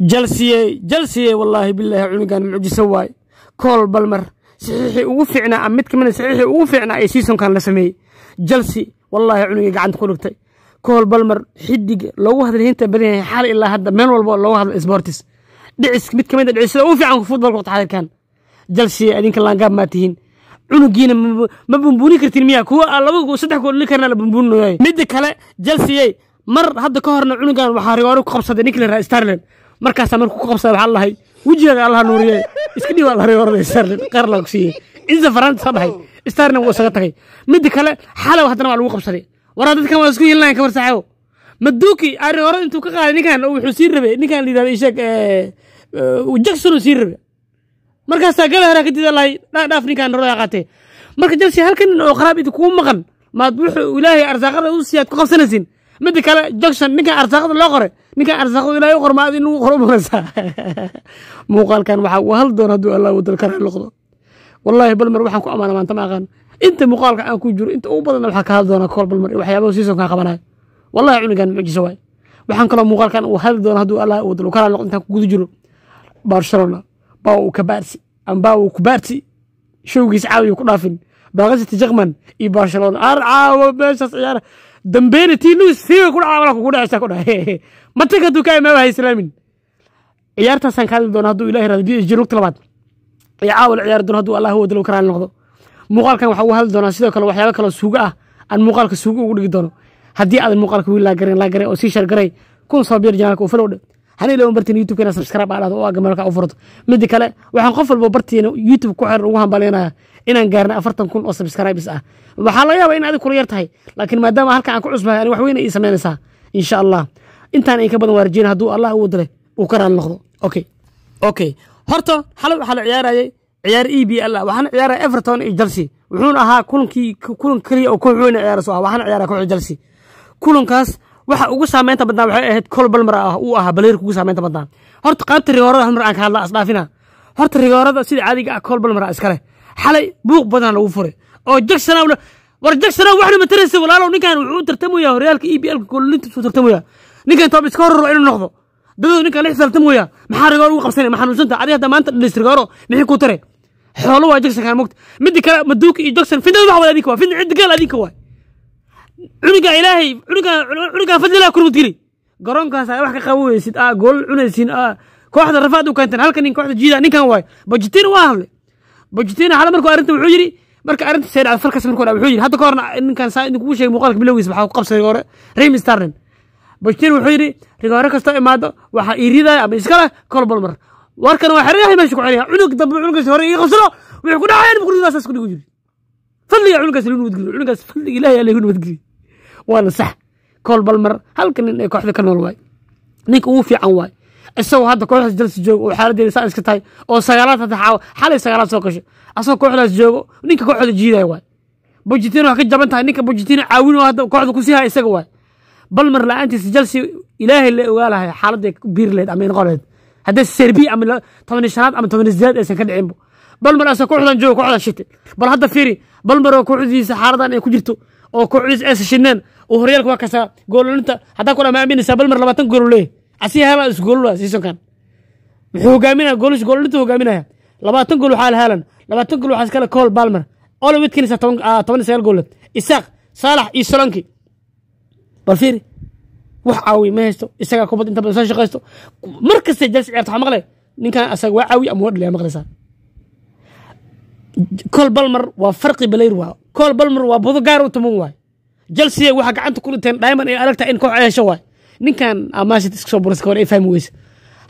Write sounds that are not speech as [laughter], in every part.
jalsiyey jalsiyey wallaahi bilaahi cunugan mucjiso waay kool balmar saxiixii ugu fiicnaa am ah mid kamida saxiixii ugu fiicnaa ee siisonkan la sameeyey jalsi wallaahi cunugii gacanta ku dhigtay kool balmar xidig loogu hadlay inta badan yahay xal ilaa hadda meel walba loogu hadla sportis dhicis mid kamid a dhicisada ugu fiican futbolka waqti xadirkan adinka laangaab maa tihiin cunugiina ma bumbuuni kartiin miya kuwa ah, laba saddex gool dhili karna la bumbuuninooy midda kale jelsiyey mar hadda ka horna cunugan waxaa rigoori ku qabsaday ninkler starland markaasa markuu ka qabsada waxaa lahay wejigaga allaha nuuriye iska dhiib al haray orday qaar laa ku siiyey ciise faranta soo baxay starlin wuu isaga tagay midda kale xalow haddana waa lagu qabsaday waraa dadkan waa isku hilinaya kamar saxaawo maduuki arri hore intuu ka qaaday ninkan wuxuu sii rabay ninkan la yidhahdo isheeg jacksonuu sii rabay markaasaa gala hore kadib allahay ninkan hore qaatee marka jelsi halkan nin oo qaraab idi kugu maqan maad wuxuu ilaahay arsaaqada u siiyaad ku qabsanaysin midda kale jackson ninkan arsaaqada loo qoray ninkaa arsaaqo ilaahay qormaa ad in lagu qoro maraysaa muuqaalkan waxaa u hal doon hadduu allah wadal ka noqdo wallaahi bal waxaan ku amaana maanta ma aqaan inta muuqaalka aan ku jiro inta ugu badanna waxaa ka hal doonaa ah kool bal mar waxyaabaha seasonkaa qabanayo wallahi culigan mucjiso waay waxaan kaloo muuqaalkan uu hal doona hadduu allah wadal ka noqdo intaan ku jiro barcelona baa uu kabaarsi ambaa uu kubaarsi showgiisa caawiya ku dhaafin baaqasita jakman iyo barcelona ar caawa meeshaas ciyaara dambeena tii luis figa ku dhaca malaa kugu dhacaysaa ku dhahay [laughs] matega dukaay maba ha islaamin ciyaartaasaan ka hadli doona hadduu ilah irado b lugta labaad iyo caawal ciyaari doona hadduu allah wadalow ka noqdo muuqaalkan waxaa uga hadli doonaa sidoo kale waxyaaba kaloo suugo ah aan muuqaalka suugo ugu dhigi doono haddii aadan muuqaalka wiil laagaran laagaran oo sii shargaray kun sababyar janaalka u falowdhe hana ilaawan bartiina youtubkeena subscribe aa dhahdo oo agamalka u furto midda kale waxaan qof walba bartiina youtube ku xiran ugu hambaleenaya inaan gaarnay afartan kun oo subscribes ah waxaa laga yaabaa in adig kula yar tahay laakiin maadaama halkan aan ku cusbahay ani wax weyna ii samaynaysaa insha allah intaan in ka badan waa rajeyn hadduu allah u diray uu ka raali noqdo okay okay horta xalab waxaa la ciyaarayay ciyaar e b alla waxaana ciyaaraya everton iyo chelsea wuxuuna ahaa kulankii kulan keliya oo koox weyna ciyaaraso ah waxaana ciyaaraya kooxda chelsea kulankaas waxa ugu saameynta badnaa waxay ahayd col balmer ah uu ahaa baleerka ugu saameynta badnaa horta qaybta rigoorada mar aan ka hadla asdhaafina horta rigoorada sida caadiga ah col balmer ah, iskale xalay buuq badan lagu furay oo oh, jackson war jackson waxna mataraysa walaalow ninkan wuxuu tartamaya horyaalka e b l ka suu tartamaya ninkan toobis ka hor inuu noqdo dadadu ninkan la xisaabtan mooyaa maxaa rigoor ugu qabsanaya ma xanuunsanta adiga hadda maanta dhilis rigooro mixii ku tare xoolo waa jackson kaan mogta midda kale maduuka iyo jackson fidnadu wax wada adinka waa fidna cidda gaal adinka waay cunugaa ilaahay cunugaan cunugaan fadlilaha kurmudgeli garoonkaasaa wax ka qaboweysid aa ah, gool cunaysiin aa ah, kooxda rafaad u keenteen halka nin kooxda jiida ninkan waay bajitina waa hadle bajitina hal markuu arrinta wuxuu yidhi marka arrinta see falkaas markuu dhac wuxuu yidhi hadda ka horna ninkan saa idinkugu sheegay muuqaalka bilowgiisa waxaa ku qabsaday hore rahim starnin bashiir wuxuu yidhi rigoore kastoo imaado waxaa ii ama iskale kolbal mar waa xeryahay meesha ku xeryaha cunug dambe cunugaas hore ii qabsado wuxuu ku dhacayaan muqridaas isku dhigu jiri fadliga cunugaas lagu nabadgeliyo cunugaas fadliga ilaahay lagu nabadgeliyo waana sax kolbal halka nin ee kooxda ka nool waay ninka ugu fiican waay isagoo hadda kooxdaas jalsi joogo oo xaaladdeeda saa iska tahay oo sagaalaad hadda xaawa xalay sagaalaad soo gasho asagoo kooxdaas joogo ninka kooxda jiidaya waay bujitino ka jaban tahay ninka bujitino caawin oo hadda kooxda ku haya isaga waay balmar la-aantiisa chelsea ilaahay la ogaa lahay xaaladday biirleed ama noqon laheyd serbi ama tobani shanaad ama tobani sideed aysan ka dhicinba balmar ase kooxdan jooga kooxdan shita bal hadda fiiri balmar oo kooxdiisa xaaladan ay ku jirto oo kooxdiisa aysan shidneen uu horyaalka waa kasaa goololinta haddaa kudhan ma aaminaysaa balmar labaatan gool leeyahy asiga haalan isgoolula siisonkan muxuu hogaaminaya goolish goololinta hogaaminaya labaatan gool waxaa haalan labaatan gool waxaa iskale kool balmar ole toban sagaal gooleed isaaq saalax iyo solonki bal fiiri wax caawiya ma haysto isagaa kubad inta badan soo shaqaysto mar kastay jalis ciyaarto waxaa maqle ninkan asaga waa caawiya ama waa dhaliyaa maqlaysaa kol balmar waa farqi balayr waa kol balmar waa budo gaar u tuman waay jalsiya waxaa gacanta ku dhinteen diamond ay aragtaa in koox ay waay ninkan amaashid ah, iska soo buraysa kahor ay fahmi weysa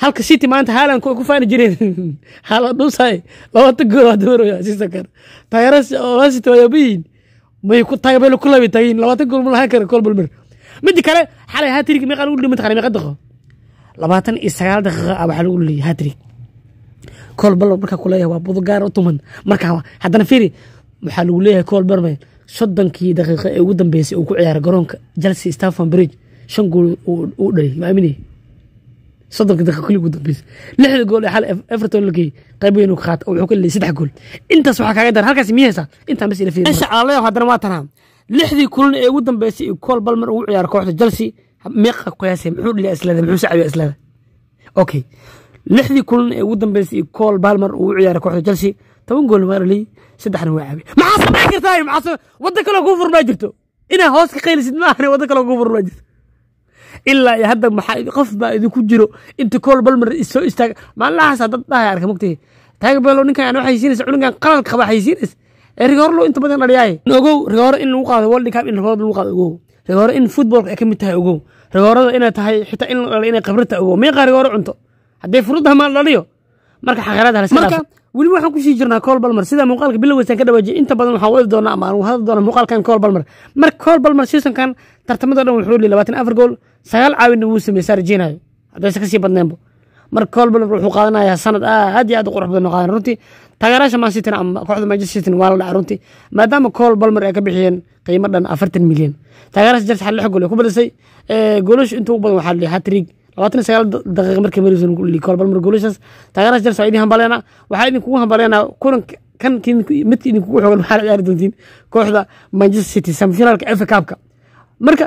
halka city maanta haalan ku faani jireen [laughs] haalan dhuusaay labata gool waa dabaraya siisa kar tayarasi oo wasita waa may ku taagabelo ku labi tagiin labata gool ma lahaan kara kol balmar midi kale xalay hatrig meeqa lagu dhili mid meeqa daqiiqo labaatan iyo sagaal daqiiqo ah waxaa lagu dhiliyay hatrig kool markaa ku waa budo gaar tuman markaa haddana fiiri waxaa lagu leeyahay kool soddonkii daqiiqo ee ugu dambeysay uu ku ciyaaray garoonka chelsea stanford bridge shan gool uu dhalay ma aaminaya soddonkii daqiiqo ugu dambeysay lixda gool ee xalay everton la geeyey qaybo inuu ka qaata wuxuu ka liyay saddex gool intaas waxaa kaaga daran halkaas miyaysaa intaan bas ila fiiri aan leeyahay haddana waa tanaa lixdii kulan ee ugu dambeysay kool bal mar ugu ciyaar kooxda jelse meeqa qiyaasay muxuu dhilay islada muxuu sacabiya islada okay lixdii kulan ee ugu dambeysay kool balmar mar ugu ciyaar kooxda jelse toban goolna waa dhaliyey saddexna waa caabiyey maxaa samayn kartaa maxaa wadda kaloo kuu furmaa jirto inaa hoos ka qaylisid ma ahane wadda kaloo kuu furmaa jirto ilaa iyo hadda maxaa qof baa idinku jiro inta kool balmar mar soo istaaga maalinlahaas dad dhahaya arka mogtahe taagbelo ninkan waxaysiinaysa cunugan qalalka qaba haysiinaysa ee rigoor lo inta badan dhaliyaaye ogow rigooro in lagu qaado world cup in rigoorada lagu qaado ogow rigooro in footballka ay ka mid tahay ogow rigoorada inay tahay xitaa in la inay khibrad ogow meeqa rigooro cunto haddii furudda hamaa dhaliyo marka xaqiraad hala marka weli waxaan kusii jirnaa kool balmar sida muuqaalka bilowgeysaan ka dhawaajiyay inta badan waxaan wadi doonaa ama aan hadli doonaa muuqaalkan kool balmar marka kool balmar seasonkan tartamada dhan wuxuu dhili labaatan afar gool sagaal caawina wuu sameeyey saa rajeynayo haddaysa kasii badneenba marka kolba wuxuu qaadanayaa sanad aad iyo aad u qurux badan qaada runtii taageeraasha maasitin ama kooxda manchester city waa la dhaca runtii maadaama col balmer ay ka bixiyeen qiimo dhan afartan milyan taageeraasha jarsax lix gool ay ku badisay goolashu inta ugu badan waxaa la hatrig labaatan sagaal daqiiqa markii marison li kool balmer goolashaas taageeraasha jarsax waa idin hambaleena waxaa idinkugu hambaleena kulanka kan midka idinkugu xoogan waxaa la ciyaari doontiin kooxda manchester city semifinaalka fa cupka marka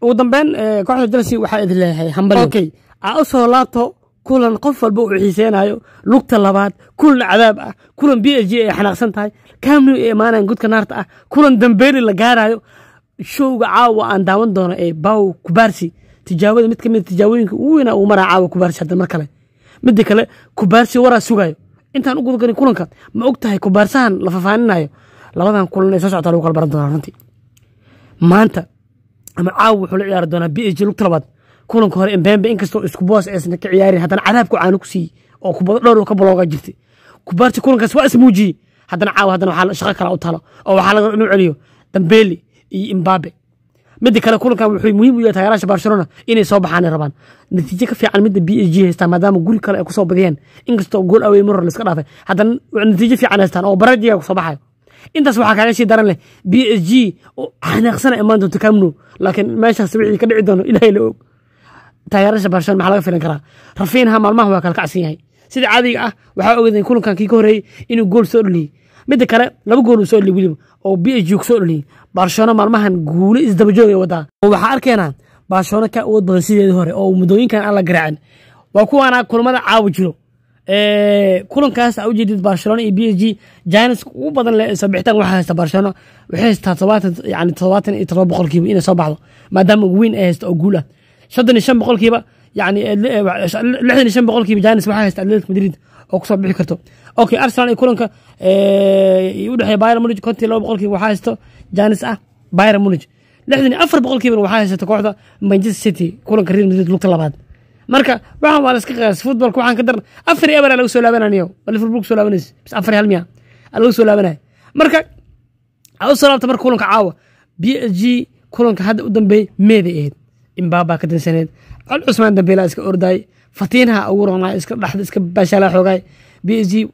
ugu dambeen kooxda chelsea waxaa idin leeyahay hambalokey aa u laabto kulan qof walba uu xiiseenaayo lugta labaad kulan cadaab ah kulan b s g ay xanaaqsan tahay kamniw ay imaanayaan godka naarta ah kulan dambeeli la gaarayo showga caawa aan daawan doono ee baw kubaarsi tijaabada mid ka ah tijaabooyinka ugu weynaa uu maraa caawa kubaarsi hadda mar kale midda kale kubaarsi waraa sugayo intaan u gudagarin kulanka ma og tahay kubaarsahan la fafaaninayo labadan kulan ee soo socota lagu kala baran doonaa runtii maanta ama caawa wuxuu la ciyaari doonaa b h lugta labaad kulanka hore mbembe inkastoo isku boos aysan ka ciyaarin haddana cadaabku caano ku siiyey oo kubado dhowr ka balooga jirtay kubaarti kulankaas waa ismuujiyey haddana caawa haddana waxaa shaqo kala u talo oo waxaa laga inuu celiyo dambeeli iyo imbabe midda kale kulankan wuxuu muhiim u yahay taageeraasha barcelona inay soo baxaanay rabaan natiijo ka fiican midda b h g haystaan maadaama guri kale ay kusoo badiyeen inkastoo gool awey marhor la iska dhaafay haddana natiijo fiican haystaan oo baradiga kusoo baxayo intaas waxaa kaaga sii daran leh b s g oo xanaaqsana imaan doonto camno laakiin meeshaas wixii ka dhici doono ilahay la og taageerasha barshaan maxaa laga filan karaa rafiinha maalmaha waa kalkacsan yahay sida caadiga ah waxaa ogaaden kulankan kii ka horreeyey inuu gool soo dholiyey midda kale laba gool soo dholiyey weliba oo b s g kusoo dholiyey barshoona maalmahan guulo isdabajooga ay wadaa oo waxaa arkeenaa barshoona ka awood badan sideedii hore oo muddooyinkan aan la garaacin waa kuwaana kulmada caawa jiro kulankaas a ujeedid barcelona iyo b s g jins ugu badan le sabixitaan waxa haysta barcelona waxay haystaa todobaatan todobaatan iyo todoba boqolkiiba inay soo baxdo maadaama ugu weyn ay haysta oo guul ah soddon iyo shan boqolkiiba yani lixdan iyo shan boqolkiiba jins waxaa haysta atletic madrid oo kusoo bixi karto okay arsenal iyo kulanka u dhexeeya byron munich kontii laba boqolkiiba waxaa haysto jins ah byron munich lixdan iyo afar boqolkiibana waxaa haysata kooxda manchester city kulanka real madrid lugta labaad marka waxaan waa laska qiyaas futbalka waxaan ka darna afar eber aa soo laabananiyo waa liverpool kusoo laabanaysa bis afar hal miya aa soo laabanaya marka aa u soo laabta marka kulanka caawa b g kulanka hadda u dambeeyey meeday ahayd imbaabaa ka dansaneed col cusmaan dambeela iska ordaay fatiinha agu roonaa iska dhaxda iska baashaalaa xoogaay b g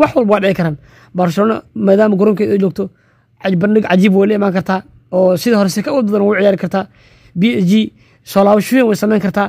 wax walba waa dhici karaan barcelona maadaama garoonkeeda ay joogto bandhig cajiib way la imaan kartaa oo sida hore si ka u dadan ciyaari kartaa b g soo laabasho way samayn kartaa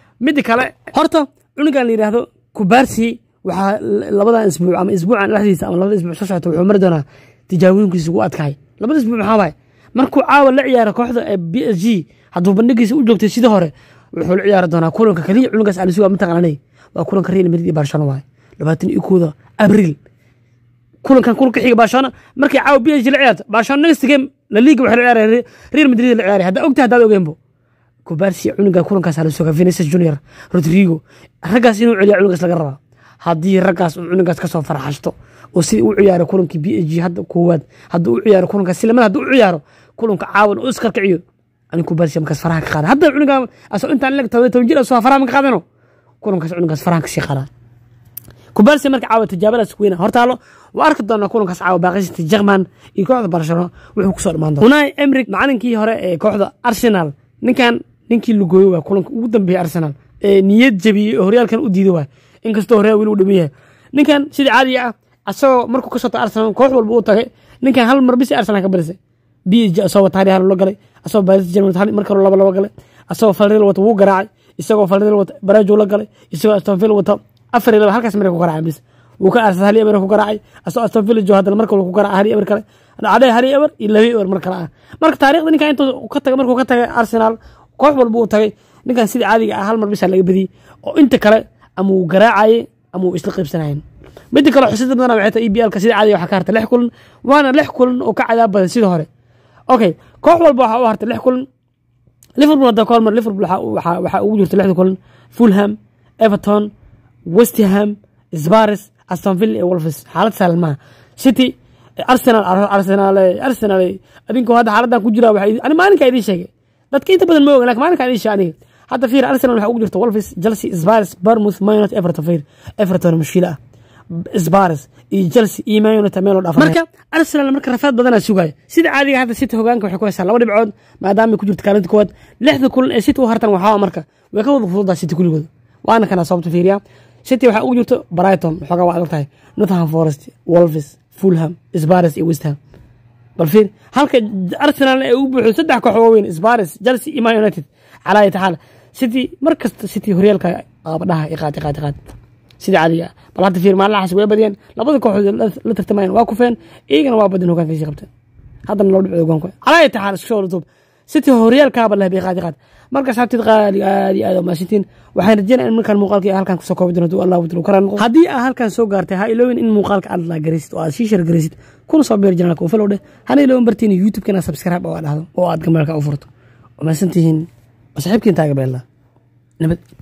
midda kale horta cunugan la yidhaahdo kubaarsi waxaa labadan isbuuc ama isbuucan dhexdiisa ama labada isbuuc soo socota wuxuu mari doonaa tijaabooyinkiisa ugu adkaay labada isbuuc maxaa waay markuu caawa la ciyaara kooxda ee b s g hadduu bandhigiisa u joogtay sidii hore wuxuu la ciyaari doonaa kulanka kaliya cunugaas alisuga mataqaanay waa kulanka real madrid iyo barcelona waay labaatan iyo kooda abriil kulankan kulanka xiga barcelona markay caawa b s g la ciyaarto barcelona next game la liiga waxay la ciyaaraya real madrid la ciyaaraya haddaa ogtahay haddaad ogeynbo kubaarsi cunuga kulankaasa la soga vinces junior rodrigo raggaas inuu celiya cunugaas laga rabaa haddii raggaas uu cunugaas kasoo farxashto oo sidii u ciyaaro kulankii b h g hadda koowaad hadduu u ciyaaro kulankaas silamada ah hadduu u ciyaaro kulanka caawan oo iskar kiciyo ani kubaarsi markaas faraha ka qaada hadda cunuga ah, asoo intaan leg toban toban jir asoo ah, faraha maka qaadano kulankaas cunugaas faraha kasii qaada kubaarsi marka caawa tijaabadaas weyna hortaalo waa arki doonaa kulankaas caawa baaqisita jerman iyo kooxda barcelona wuxuu kusoo dhammaan doona unai emrik macalinkii hore ee kooxda arsenal ninkan ninkii lugooye waa kulanka ugu dambeeye arsenal ee niyad jabiyey oo horyaalkan u diida waa inkastoo horyaal weli u dhiman yahay ninkan sida caadiga ah asagoo markuu ka soto tago arsenal koox walba uu tagay ninkan hal mar bisi arsenal ka badisay b h g asoo wata hal la galay asoo baris german hal mar kaloo laba laba galay asagoo falril wata wuu garaacay isagoo falril wata baraajo la galay isagoo astonville wata afar iyo laba halkaas mare ku garaacay bis wuu ka arsenal hal iyo emer ku garaacay asoo astonville jo haddana mar kaloo ku garaacay hal iyo emer kale dhacday hal ewer iyo laba ewer tagay ninkan sida caadiga ah hal bisa laga badiyey oo inta kale ama uu garaacayay isla qaybsanayn midda kale xusidda badan waxay tahay e b l ka sida caadiga waxaa ka hartay lix kulan waana lix kulan oo oh, ka cadaab badan sida hore okay koox walba waxaa u hartay lix kulan liverpool hadda ka liverpool waxaa ugu jirta lixda kulan fulham everton westham sbares astonville ee wolfes xaalad saalmaha city arsenal arsenale arsenale eh, eh. adinkoo hadda xaaladan ku jira ani maalinkaa idiin sheegay dadka inta badan ma ogan lakin maalinkaa idiin sheegay aniga hadda fiir arsenal waxaa ugu jirta wolves chelsea spurs bournemouth maynot everton fiir everton mushkil ah spurs iyo chelsea iyo maynot meeloo dhaaf marka arsenal marka rafaad badanaa sugaayo sida caadiga hadda city hogaanka waxay ku haysaa laba dhibcood maadaama ku jirta kaalinta koowaad lixda kulan ee city u hartan waxaa marka way ka wada fududaa city kuligooda waana kana sababta fiiriya city waxaa ugu jirta brighton xoogaa waa adag tahay northam forest wolves fulham sbares iyo westham bal fiir halka arsenal ay ugu buuxdo saddex koox waaweyn sbares jelse iyo man united calaa yataxaal city mar kasta city horyaalka qaabadhaha ah iyo qaati qaati sida caadiga ah bal hadda fiir maalinahaas way badiyeen labada kooxood la tartamayan waa kufeen iyagana waa badin hogaankaisii qabteen haddana loo dhacdo hogaanku calaa yataxaal isku soo dhutub sitii horyaalkaaba leh bay qaadi qaad marka saabteed qaali iyo aad maasintiin waxaan rajeynaa in markaan muuqaalka halkan kusoo koobi doono haduu allah wadinu karaa noqo haddii aa halkan soo gaartay ha iloowin in muuqaalka aad laagaraysid oo aad sii shargaraysid kuna soo beer jiraan kuufalow dheh hana iloowin bartiin youtube-ka inaad subscribe oo aad dhahdo oo aad gamaalka u furto waa maasantihiin oo saaxiibkiin taaga beella nabad